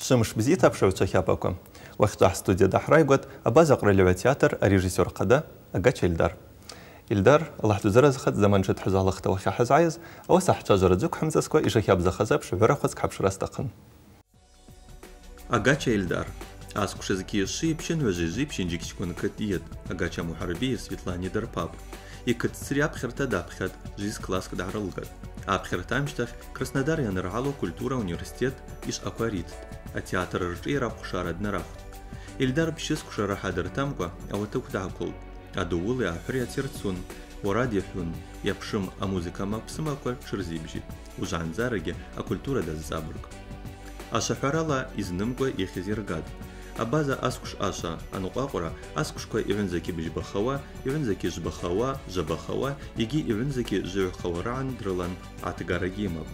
شمش بزیتە پشەوچە کاپەکەم وەختا حستودیە داحرای گوت ئەبا زەقڕی لەوێ تیاتر ئەریژیسۆر قەدە ئەگە چلدار. ئیلدار الله دوزرە و زەمانچێت حزاڵختەوەخی حەزایز ئەوە سەحچە زەرجوک حمزەسکۆ ئیشەکی بزەخەزە پشوێرە خۆز کاپشرەستەقن. Агача Эльдар. Аскушазги ши ԥшьынҩажа ижи ԥшьынџьыкьчкәын қыҭ иет, агача Светлане Муҳарбиев и дарԥап. Икыҭцри аԥхьарҭа даԥхьат, жиз класск даҳрылгат. Аԥхьарҭа амшьҭахь Краснодар культура университет, иш ишҟақәа а театр рҿиара аҟәшара днарахәт. Эльдар а а вот ԥшьызкәшара ҳадырҭамкәа ауаҭыкә даақәылт. Адуули аҳәри ацирцун, уарад иаҳәун, иаԥшым амузыка ма ԥсымақәа а культура акультура дазҵабырг. Ашаҳәарала изнымкәа А Абаза Аскуш аша аныҟәаҟәара аскәшқәа иҩынӡагьы быжьбахауа, иҩынӡагьы жбахауа, жабахауа, егьи иҩынӡагьы жыҩхауараан дрылан аҭгарагьы имам.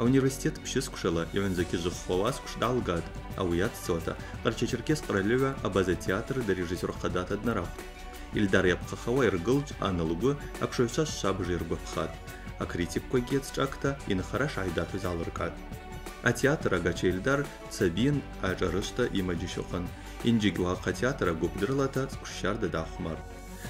Ауниверситет ԥшьызкәшала иҩынӡагьы жыххауа аскәш далгат, ауи иаццауата Ҟарча-Черкес ҟралыҩа Абаза театр режиссер хадата днарахәт. Ильдар иапхахауа иргылҵ ан лгәы аԥшаҩцәа шшабжа иргәаԥхат. Акритикқәагьы ацҿакта инхара шааидатәыз алыркат. А атеатра гачелдар цабин и ажарышта имаџьашьахәын театра атеатра гәыԥдырлаҭа Дахмар.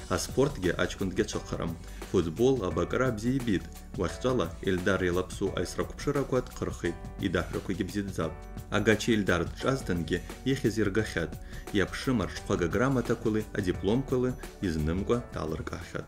А спортге аҷкәынгьы цәаҟарам футбол абакра бзиа ибит уахьҵәала елдар еилаԥсу аисрақәԥшырақәа дхырхит идаҳәрақәагьы бзиаӡап агача елдар дҿазҭангьы ихьыз иргахьан иаԥшым арҽхәага грамотақәали адипломкали талар даалыркаахьан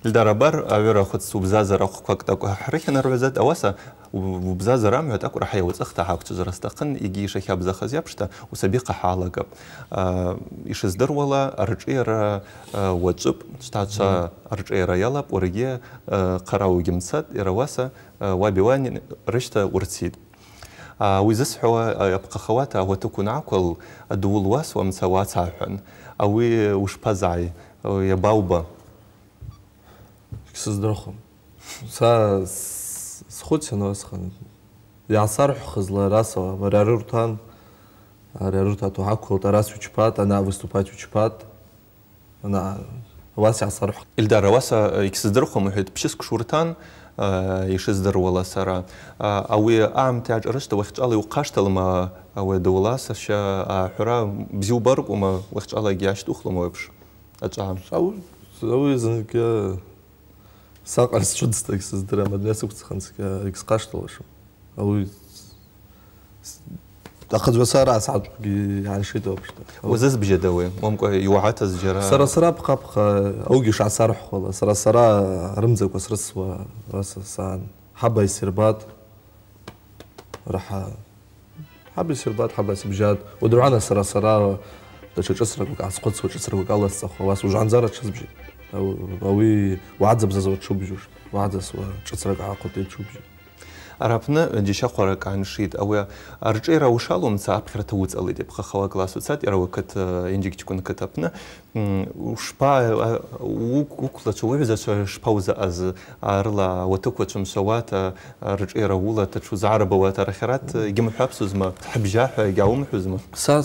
бар, авера Эльдарабар аҩырахәыц убзазара ахәқәак ҳрыхьанарҩазат ауаса убзазара амҩа акәра ҳаиуҵахта ҳақәҵәазара сҭахын егьи ишахьабзахаз иаԥшта усабиҟа ҳалагап ишыздыруала арҿиара уаҵәып шьҭацәа арҿиара иалап уаргьы хара угьымцат иара уаса уаб иуан рышьҭа урцит уизысҳәауа апҟахауата ауатык унаақәыл дуул уасуа мца уацааҳәан ауи ушԥазааи иабауба шыздырхым са схуцен васхан иасарху хызларасова варари уртан ари то хакулт араси учпат она выступать учпат ана васи асарху илдар васа иксыздырхым ухит пшискуш уртан ишыздыруала сара ауи аамти аҿарышта уахьчӏала иухъашталма ауи дуласаща ахӏвра бзиубаркӏума уахьчӏалагьи А уепш ачӏва ауи зынгьи საყარს ჩუდსტაკ სძდრა მაdrasa გწხანს გსყაშტოშო او تاخذ وسارة اسعد يعني شي دوبشتا وزز بجدوي ممكن يوعات زجرا سرا سرا بقى بقى اوقش على صرح والله سرا سرا رمزك وسرس وراس سان حبة يسربات راح حبة يسربات حبة سبجاد ودرعنا سرا سرا تشسرك وقع سقط وتشسرك وقع الله الصخوة وجعان زارة تشسبجي ауи э, э, угӏадзабзаз уатшубжьуш угӏадзасуа шӏыцракӏ гӏахъватӏ Арапна, арапны джьищахваракӏ гӏаншитӏ ауи аршӏера ушалумца апхьарта уцӏалитӏ йапхахауа класс уцатӏ йара уакыт йынджьгьчкӏвын кыт апны шпа уыквлачва уыгӏвзачва шпаузаъаз арыла уатыквачвымшвауата ршӏера улата тшузыгӏарабауата арахьарат йгьымхӏвапсузма хӏбжьахӏва йгьгӏаумхӏвузма са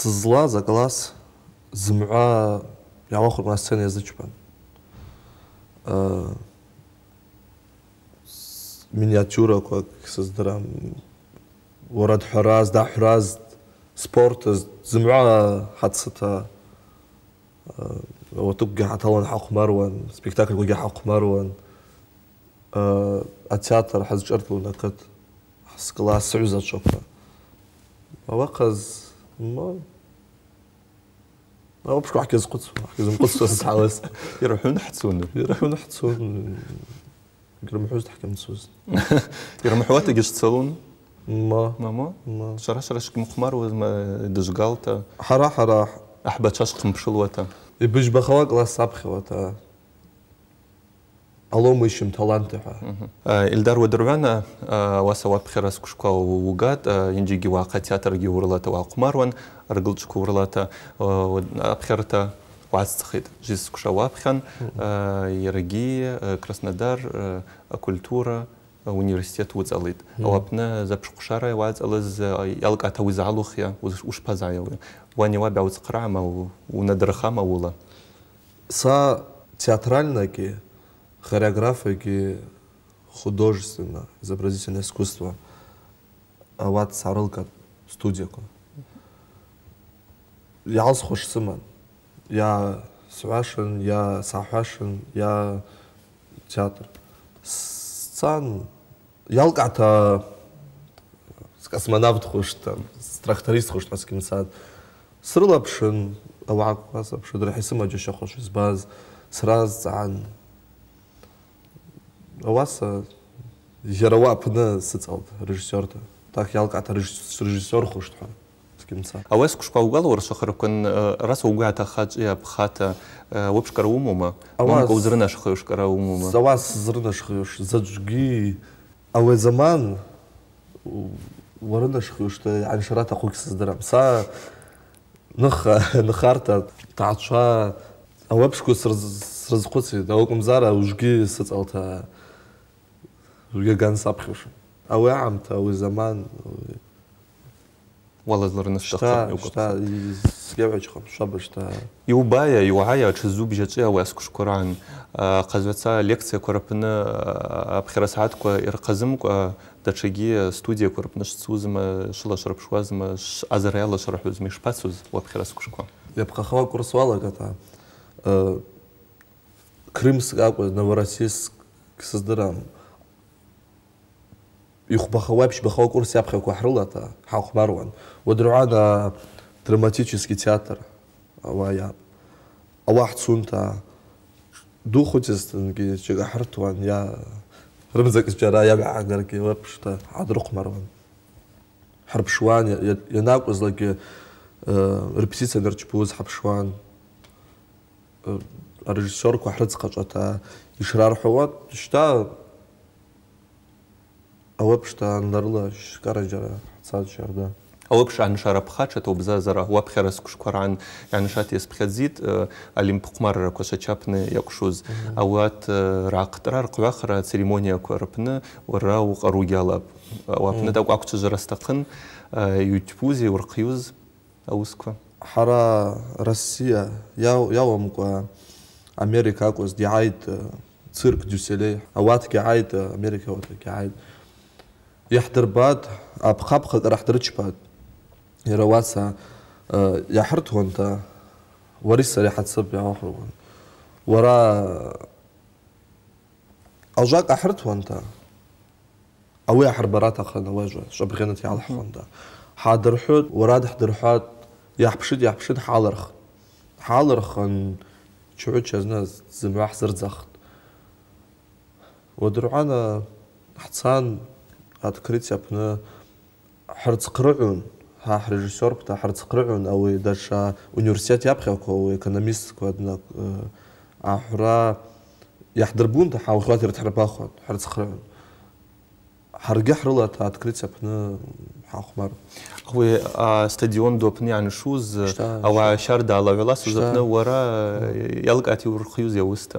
сызлаз акласс зымгӏва یا ما خودمون از سه نزدیک بند که کسیز دارم ورد حراز ده حراز سپورت از زمعه حدسه و تو گه حتی وان حق مروان سپیکتکل گه حق مروان اتیاتر حس جرت لونا کت حس کلاس سعی زد شکر و وقت از ما بشكون حكي قدس حكي قدس سوس حواس يروحوا يروحوا يروحون حتسون يروحون تحكي من سوس تسوس يرمحوا تقش تسون ما ما ما ما شرح شرح مقمر وما دجقال تا حرا حرا احبت شاش قمشل وتا بج بخواك لا صاب خواتا алом ищем таланты. Э, Илдар Уадырвана, э, э, васават пхерас кушка угат, инджиги вақа театрги урлата вақумарван, аргылчку урлата апхерта уацтхид. Жис куша вапхан, ерги, Краснодар, культура, университет уцалит. Ауапна запшкушара уацалыз ялк атауизалухия, ушпазаяуя. Ванева бяуцкрама, унадрахама ула. Са театральнаки, хореографики художественно, изобразительное искусство. Ават Сарылка студияку. Ялс хошсыман. Я свашен, я сахашен, я театр. Сан ялката космонавт хоштан, тракторист хоштан с кимсад. Сырлапшын, авак басапшын, рахисыма джоша хош, избаз, сраз, цан, у вас жерауапыны сыцалды режиссерді тахиялық ата режиссер құштыға скимца ауэс кушкаугал уаршахаркун рас угата хаджия пхата вопшкара умума мамка узрына шхаюшкара умума завас зрына шхаюш заджги ауэ заман уарына шхаюшта аншарата хуксыздырам са нх нхарта тача ауэпшку срзхуци даукмзара ужги сыцалта ргагансаԥхьаша ауи амта, у заман уала зларныс шта згагӏвачхам шваба шта йубая йугӏая тшызубжьачӏви ауи асквшква ргӏан хъазгӏваца лекцияква рапны апхьара сагӏатква йырхъазымкӏва датшагьи студияква рпны шцузма шылашварпшуазма шъазара йалашвархӏвузма йшпацуз уапхьара сквшква йапхъахауа курсуалагата э, крымск акӏваз новороссийск гьсыздырам يخبخوا وابش بخوا كرسي ابخي كحرلة حاوخ مروان ودرعانا دراماتيشيسكي تياتر ويا واحد سونتا دو خوتيست نجي شيغا حرتوان يا رمزك جرا يا بعقلك وابش تا عدرق مروان حرب شوان يناقز لك ريبسيسا نرتشبوز حرب شوان الريجيسور كحرتس قشطا يشرار حوات شتا ауаԥшҭа анларыла шькараџьара ҳцаџьарда ауаԥшь аншарапхаҽата убзазара уаԥхьара сқәшқәа раан ианшат иазԥхьаӡит э, олимп хәмаррақәа шачаԥны иакәшуз ауат э, церемония рҟҩахра ацеремониақәа рыпны уара уҟаругьы алап уапны акәакәцәажәара сҭахын иутьпузеи э, урхиуз аусқәа Хара россия ква америка акәыз диайт цирк дюселе ауатгьы айт америка ауатгьы айт. يحتربات أبخاب خلق راح ترتشبات يرواسا آه، يحرت هونتا وريسا ريحة سب يا آخر ورا أجاك أحرت هونتا أوي أحربرات أخنا واجه شب غنت يعلح هونتا حادر حد وراد حدر حد يا حبشد حالرخ حالرخن شعود شازنا زمراح زرزخت ودرعانا حتسان ха хӏырцхърыгӏун ҳа ҳрежиссерпта хӏырцхърыгӏун ауи даҽа университет экономист э, ахра та йапхьаква ауи экономистква аҳӏра йаҳдырбунта хӏаухьуата та хӏырцхърыгӏун ҳаргьы хахмар аткрытия апны ҳахәмарп ауи астадион ду апны йгӏаншуз ауагӏа щарда алагӏваласуз апны уара йалкӏгӏата э, йурхъйуз йауыста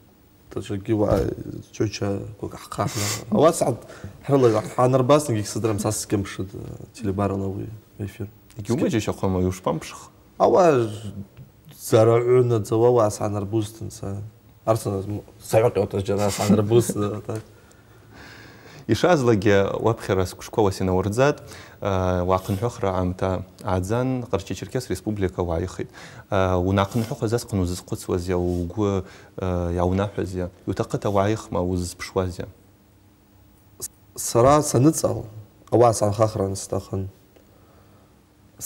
чөчө каарна ова саат хрылы анырбасын кек сыдырам сасы кем пшыд телебарылы эфир гюмэ чеча кома юшпам пшых ава зарауна дзава ва санар бустын са арсана савак отаж жана санар буст так Ишазлагьы уаԥхьара сгәышқәа уасинаурӡат, уаахынҳәыхра аамҭа ааӡан, Ҟарчи-Черкес Республика уааихеит. Унаахынҳәыхуаз асҟан узызхәыцуазиа, угәы иаунаҳәазиа, иуҭахыт ауааихма, узызԥшуазиа? Сара саныҵал, ауаа санхахран сҭахын.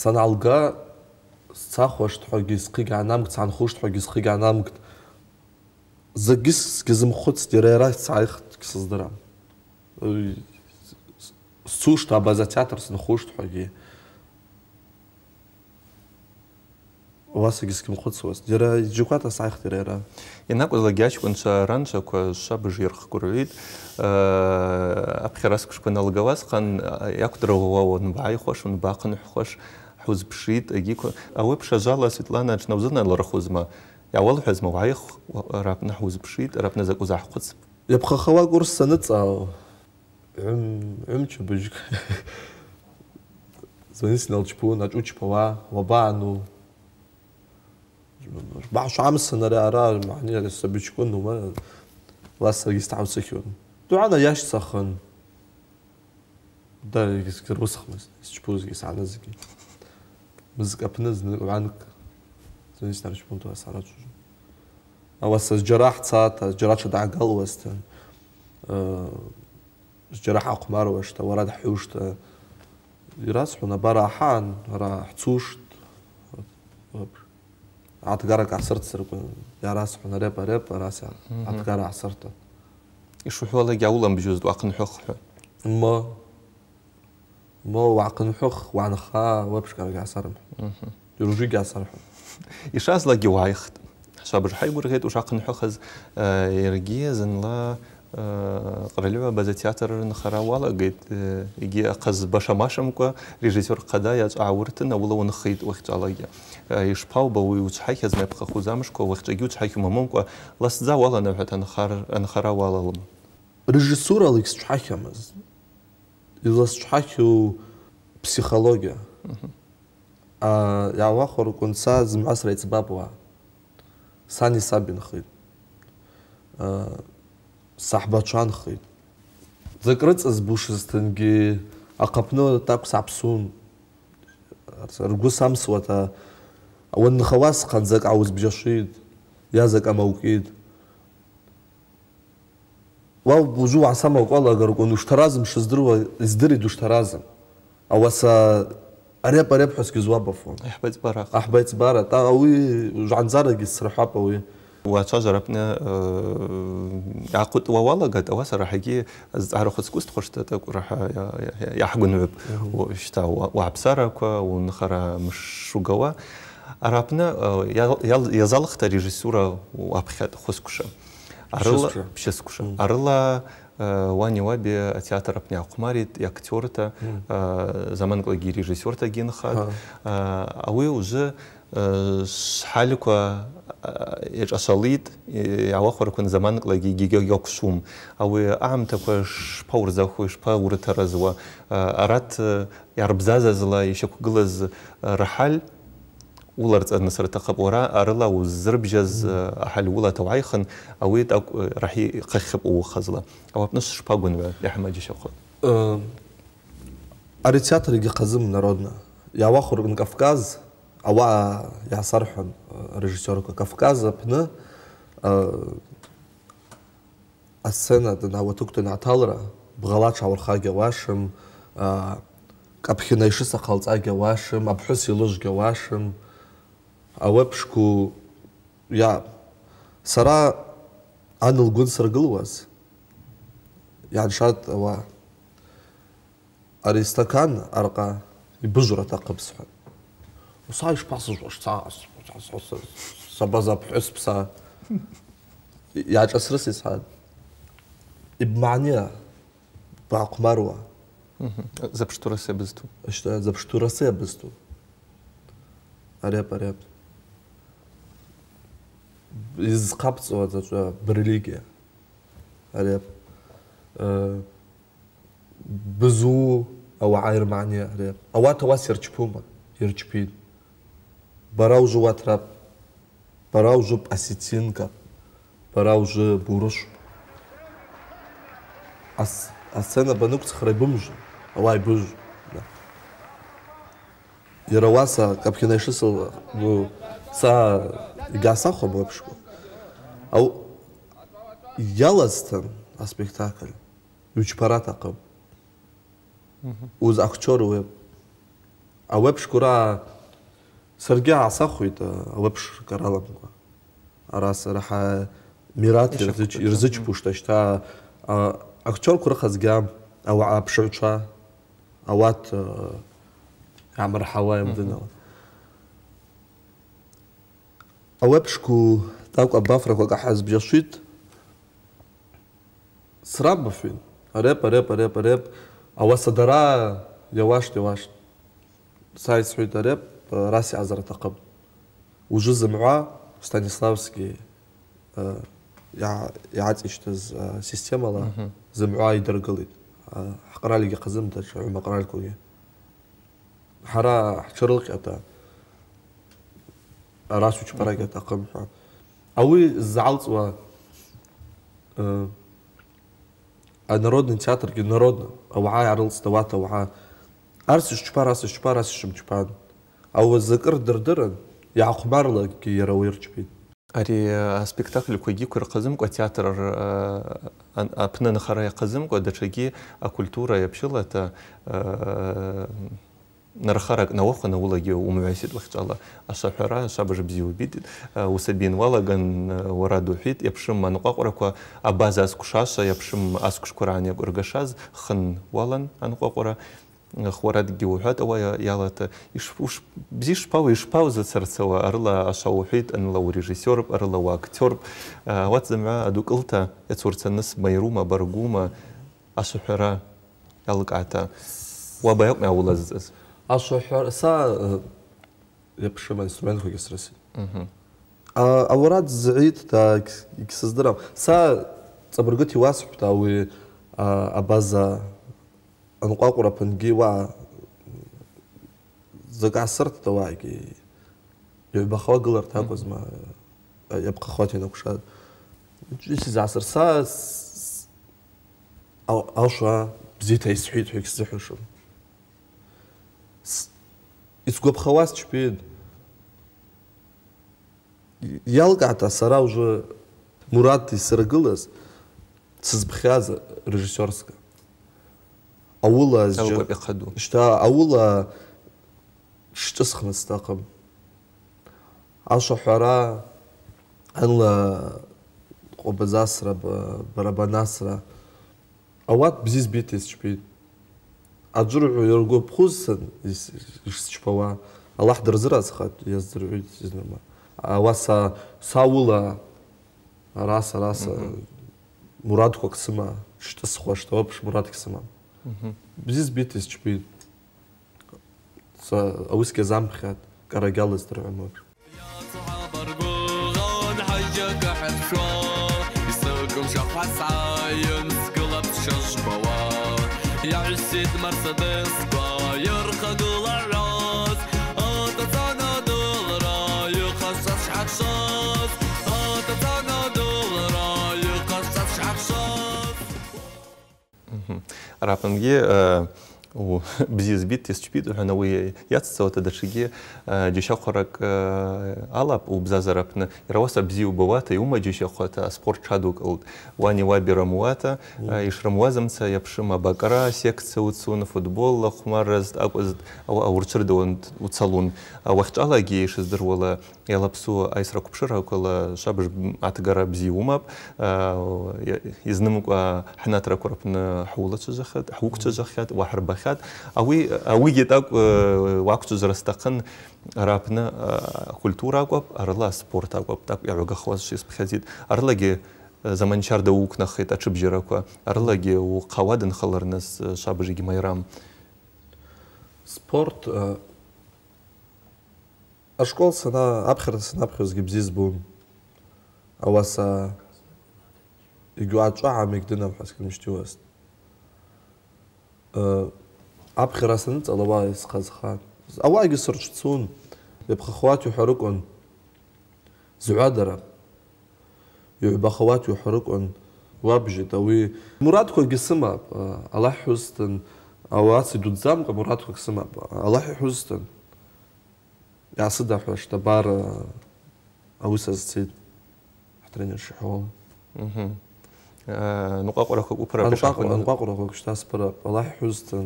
Саналга, сцахуашт ҳәагьы схы иаанамгт, санхушт ҳәагьы схы иаанамгт. Закгьы сушт абаза театрс ну хушт хоги ვასიგის კმხოცოს ძერა ჯუკატა საიხტერერა ენაკოზა გიაჩკუნცა რანჩოკა შაბჟირხ კურვით აფხერას ქშკუნა ლგავას ხან აკუტროვავონ ბაიხოშუნ ბაყნ ხოშ ჰუზბშიტ ეგიკო აუებშა ზალა სვიტლანა ჩნავზნა ლორხუზმა ავალ ჰეზმა ბაიხ რაბნა ჰუზბშიტ რაბნა ზაკუზა ხუც ლებხახავა კურს სანაცაო ئەم چ بژ زنسنەڵچبوو نەچوچپەوە وەبان و باش عام سنەرە ئارا معنی لەسە بچکن ومە لا سەرگیست عوسەکیون دوعاە یاش سەخن دەگەسکرد وسخمەست چپۆزگی سانەزگی مزک ئەپنز وانک زنیس نەچبوو از چژن ئەوە سەجرراح چاتە جراچە داگەڵ وەستن сџьара ҳаҟәмаруашт уара даҳҳәушт ирасҳәон абар аҳаан ара ҳцушт аҭгарак аасырццаркәа иарасҳәон ареп ареп арас аҭгара аасырҭа ишуҳәо алагьы ауламбжьозт уаҟнҳәых ҳәа ма ма уаҟнҳәых уаанхаа уеиԥшгарагьы аасарымҳәон ружигьы аасарҳәон ишазлагьы уааихт ҳшабжҳаигәырӷьеит ушаҟнҳәыхаз иаргьы зынла қырылева бәзі театрын қарауала гейт иге башамашым башамашамква режиссер қада яц ауыртын аула оны хейт уақыталаге ишпау ба уи уцхай хез мепқа хузамшко уақытаги уцхай хумамомква ласдза вала навхат анхарауала лым режиссура ликс чхахамыз иласчхаху психология а явахор конца змасра ицбабва сани сабин хит საბაჩანხით ზეკრეცს ბუშესთენგი აკაფნო დაქს აფსუნ რგუ სამსვათა ვან ხავას ხანზაკ აუზ ბჟაშიდ იაზაკა მოუკიდ ვალ ბუჟუ ასამო ყალა გარკონუშთრაზმ შზდრუა ზდრი დუშთრაზმ ავასა არე პარე ფასკი ზვაბა ფონ აჰბაც ბარა აჰბაც ბარა და უი ჟანზარა გისრჰაპა უი وشجرة يعقد وولقت أواسا راح يجي زعرو خسكوس راح يحقن وشتا ونخرا сҳалқәа э, иҿасалит иауахәарқәан э, заманклагьы иагьакәшум ауи аамҭақәа шԥаурзахуа ишԥаурҭаразуа э, арат иарбзазазла ишьақәгылаз раҳаль уларҵаны сырҭахып уара арыла уззырбжьаз аҳаль ула ҭауааихын ауи тӏакӏ раҳ иҟахьып уухазла ауапны сшԥагәынҩа иаҳмаџьашьахәы ари театр народна кавказ اوا يا صرح ريجيسور كافكاز بن السنه دنا وتكتن عطالرا بغلاش او الخاجه واشم كابخينا يش سخال تاجه واشم ابحس يلوش جواشم اوبشكو يا سرا ان الغون سرغلواز يعني شات اوا اريستاكان ارقا بجرة تقبس حد Սա ինչպես ոչ, սա սա սա բազապս սա яճասրս էս հա իբմանիա բակմարուա за что расебысту что за что расебысту արեփ արեփ изхапцова за религия արեփ ብዙ አዋዓይር ማዕኒ արեփ барау жу атырап барау жұп осетинка барау жы бұрыш. асцена банықсхра бымжы ауай быж иара уаса капхина ишысыл ну са игасахо бопшку ау яластан аспектакль ючпара такым уз актер уэб а уэбшкура سرگی آسا خواهید عوض بشه که را بکنه را سرحا مراد پوشته شده اکترکو را خواهید گیرم او عاب شعود شد اوات اعمر حواهیم دید عوض بشه که تاکو اباف را که از بیشتر شد سرم بفرین عرب عرب عرب عرب واسه درها یواشت یواشت سایت Э, раси عزرة قبل وجزء معاه станиславский يعاتيشتز سيستيما لا زمعا يدرقلي حقرا ауи залцва э, народный театр народно ауа арылсты вата ауа арсыш чупа арсыш чупа ауазакыр дырдырын иаахәмарлагьгьы иара уи рчпеит ари аспектакльқәагьы э, қырҟазымкәа театр э, аԥны анхара иаҟазымкәа даҽагьы акультура иаԥшылата э, нархарак науахын аулагьы умҩасит уахьчӏвала ашвахӏвара швабыж бзи убит усабин уалаган уара духӏвит йапшым анкъвакъвраква абаза асквшашва йапшым асквшква ргӏан йакӏвыргашаз хын уалан анкъвакъвра хуарадгьы уҳәат ауа иалата бзишԥала ишԥаузацарцауа арыла ашауҳәит анла урежиссерп арыла уаактерп ауат зымгӏва адукӏылта йацурцаныс майрума баргума ашвахӏвара алыкӏгӏата уаба акӏвма йаулазцӏаз ашвахӏвара са йапшым э, аинструментквагьи срыситӏ аурад згӏитта гьсыздырам са цӏабыргыта йуасхӏвта ауи абаза እንቋቁሮ ፕንጊዋ ዝጋሰርት ተዋቂ ይበኸዋ ግለር ታቆዝማ የብኸኸት ይነኩሻል እጅ ዝዓስርሳ ኣውሿ ብዜታ ይስሕት ሕክ ዝሕሹም изгобхалась чпин. Ялгата сара уже Мурат и Саргылас сызбхяза режиссерская ауыла Шта ихъаду щта ауыла шҿысхны сҭахым ашәаҳәара анла ҟәабаӡасра бара банасра ауат бзи збеит исчпит аӡәырҳәа иаргәы ԥхәызсын ишсчпауа аллаҳ дырзыразхатә иаздырҩит зныма ауат са саула ара сара мурадқәак сыма шҿысхуа шта оп мурадк сымам бзис битес чпит اوسكي زامخات كراجالس ترى عمر يا рапынге э, у збит тес чпит хана уи яцца вот это э, дюша хорак э, алап у бза зарапны ираваса бзи убавата и ума дюша спорт чадук ул вани ваби рамуата и шрамуазамца япшима Абакара, секция уцун футбол лахмар раз акуз он уцалун вахчала гейш издырвала ялапсу айсра купшыра кола шабыш атыгара бзи умап э, изным э, хнатра корпны хула чыжахат хук чыжахат ва харбахат ауи ауи гетак э, вакыт чыжрастакын рапны культура коп арла спорт коп так яга хвас шис пхазит арлаге заманчарда укнахет ачыбжираква арлаге у қавадын халарнас шабыжиги майрам спорт ашкол сана аԥхьара санаԥхьозгьы бзиа избон ауаса игәаҿаамик дынамҳәаск ю э, харук он исхазха ауаагьы сырҿцун иаԥхахуат иҳәарыкәын зҳәадара иҳәбахауат иҳәарыкәын уабжьит ауи мурадқәагьы сымап э, аллаҳ иҳәызтын ауаса идуӡамкәа мурадқәак сымап э, аллах хустан يعصدها حتى بار اوسع السيد حترين الشحوم نقاقر اخوك اوبرا نقاقر اخوك شتا سبرا الله حوزت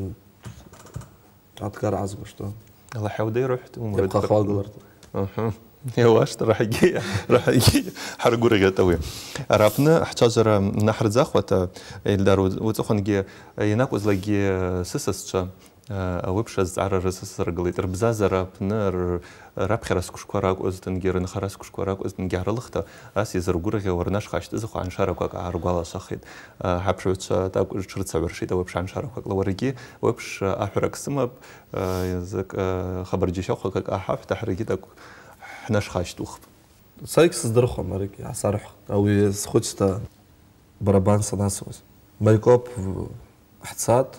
ауи пшазцӏгӏара рысасыргылитӏ рбзазара апны раԥхьара сқәшқәа ракӏвызтынгьи рынхара сқәшқәа ракӏвызтынгьи гьгӏарылхта ас йзыргвыргъьауа рнаш хӏгӏащтӏызхуа гӏаншараквакӏ гӏаргвалашвахитӏ хӏапшыгӏвчва тӏакӏв тшырцагӏвыршитӏ ауи пш гӏаншараквакӏ лауаргьи язык хнаш ауи барабан санасуаз майкоп э, хӏцатӏ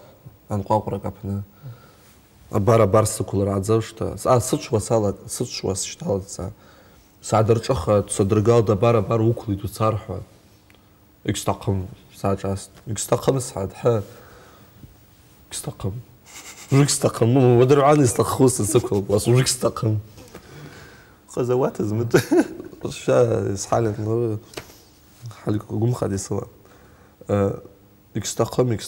анҟәаҟәрак аԥны абар абар сықәлар аӡышта а сыцәуа салаг сыцәуа сышьҭалаца саадырҿыха дсадыргалт абар абар уқәлеит уцар ҳәа егь сҭахым сааҿаст егь сҭахым сҳадҳы егь сҭахым ужик сҭахым уадырҳәан исҭахху сызықәылбуаз ужик сҭахым قزوات زمت شا حالة حالك قوم خدي سوا ديك تقم ديك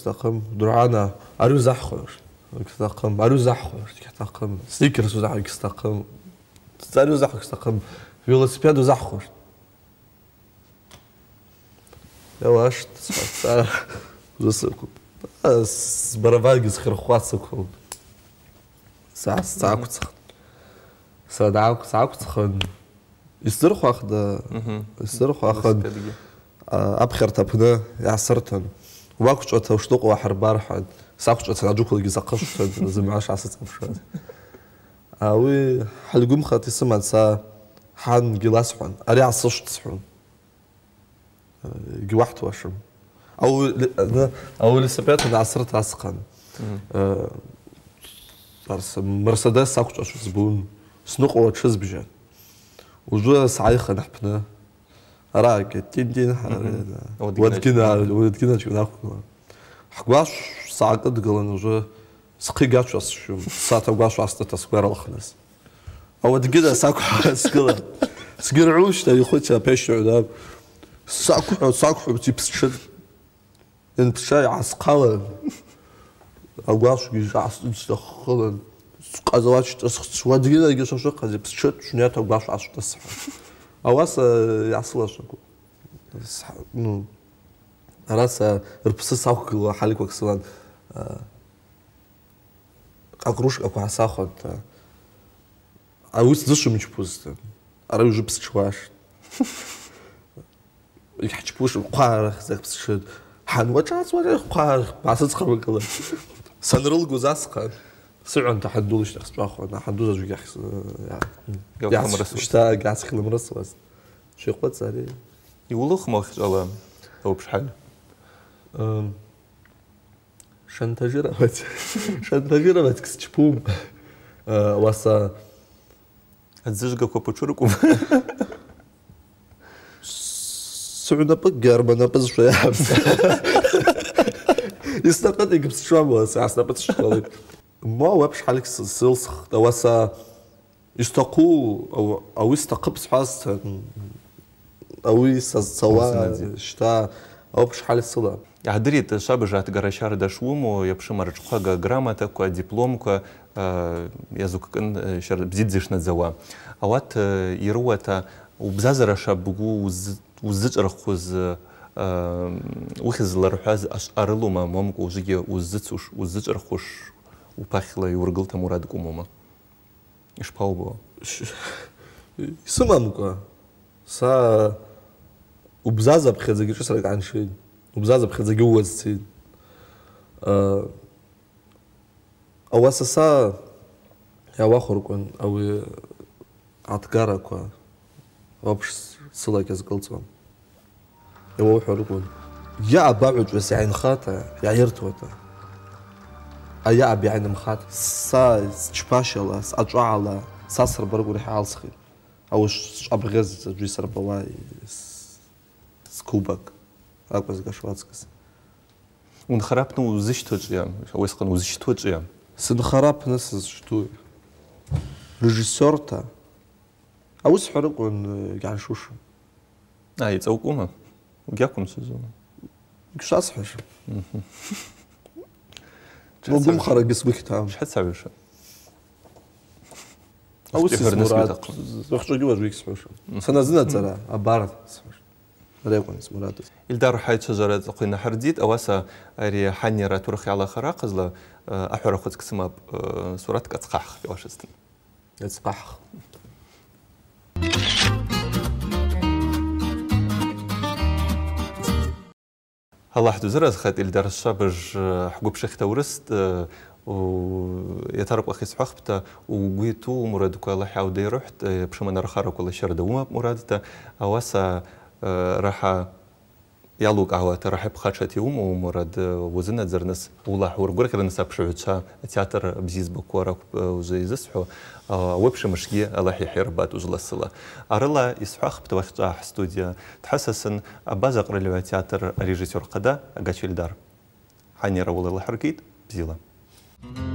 درعانا ارو زحخور ديك تقم ارو زحخور ديك تقم سيكرس وزح ديك تقم ارو زحخور ديك تقم فيلوسيبياد يا واش تسعر زسكو بس برافاق سخر خوات ساعة ساعة كنت سخن ساعة ساعة كنت سخن يسترخو اخد يسترخو اخد آه، ابخر تبنا يعصرتن уакәҿаҭа ушныҟәла ҳарбарҳәан, сақәҿаҭан аџықәлагьы саҟышшәан, зымҩа шасыҵамшәан. Уи ҳалгәымхата исыман са ҳангьы ласҳәан, ари аасышт сҳәон. Гьуаҳҭуашым. Аулисапет наасырт асқан. Мерседес сақәҿашәызбун, сныҟәла ҽызбжьан. Уже сааихан ҳԥны. რა კი ტინტინ ვოდკინა ვოდკინა ჩვენ ახლა ხგვაშ საკად გლენ уже სხი გაჩვას შუ სათა გვაშ ასტეთა სკვერალ ხნეს ა ვოდკინა საკვა სკლა სკერულშ და იხოცა пешრო და საკვა საკვა ციფშე ან ფშა ასყალა აგვაშ გიზ ასტეთ ხოლან სკაზვაჩ და სხცუა დგინა იგე შოშო ხაზე ფშე ჩუნიათა გვაშ ასტეთა А у вас я слышу. Ну раз РПС сахло халиквакслан а кружка ква сахот. А вы слышим что пусто. А вы уже псчваш. Я чпуш ква зах псчет. Хан вачас вача ква басцхабкла. Санрыл гузасха. სიუან თაჰდულის ხს პახო ნაჰდუზა ჯიგა ხს ია გამრას უშტა გასხლმრას ვას შეყვაც არის იულოხ მოხწალა ოფშალ შანტაჟერავაც შანტაჟერავაც ხს ჩფუმ ვასა ძიჟგა ქო პოჩურკუ სიუნა პა გერმანა პა შეაბს ის საყდიგს შვამოს ასნაპაც შეყოლით ما وابش حالك سلسخ دواسا يستقو او او يستقب سحاس او يستسوا نعم. شتا او بش حال الصدا يعدري تشاب جات غراشار دشومو يبشم رجخا غراما تكو دبلومكو آه، يزوك كن آه، شر بزيدزيش نزوا اوات آه، يرواتا وبزازر شابغو وزج رخوز وخز لرحاز اشارلو ما ممكو وزج وزج رخوش უფახლე იურგილთა მურად კუმომა შფაუბო სუმამკა სა უბზაზაბ ხეძე გიჩოს რა განში უბზაზაბ ხეძე გიუაცი ა ვასასა я вахорკუნ აუ ადგარაკვა ვაფშ სულაკეს გულწო ევო ვახორკუნ я абаჭვეს აინხათა я ერთვოთა აია აბი ანმ ხათ სა ჩფაშალა საჭვალა სასრ ბრგური ჰალსხი აუშ აბღეზ ძვისრბავა სკუბაკ აკვეს გაშვაცკეს უნ ხრაპნუ უზიშთოჭიან უესყნუ უზიშთოჭიან სინ ხრაპნა სიშთო რეჟისორთა აუს ხრუკუნ განშუშ აი წაუკუმა გიაკუნ სეზონ გშასხეშ موقوم خرج اسمك تام شحال سعوش او سيس مراد وخشو جواز ويك سعوش سنة زنا ترى أبارد هذا سعوش ريقون اسم مراد إلدار حي شجرة قلنا حرديت أو أواسا أري حني را ترخي على خراق زلا أحرق تكسما صورتك أتقحخ يواشستن أتقحخ هلا حدوزر از خد الدار الشابر آه، حقوب شيخ تورست آه، ويترك أخي صحبتا وقيتو مراد كل حاودي رحت آه، بشمن رخارة كل شر دوما مراد تا أواسا راحة يالوك أهو ترحب خاتشاتي وم ومرد وزنة زرنس ولا حور قرك شو هتشا تياتر بزيز بكورة بكورا وزيزسحو آه، وبش مشكي الله يحير بات وزلا سلا أرلا إسحاق أخبت وفتاح ستوديا تحسسن أبازا قرلوا تياتر ريجيسور قدا أقاتشي دار حاني رول الله حركيت بزيلا Thank mm -hmm. you.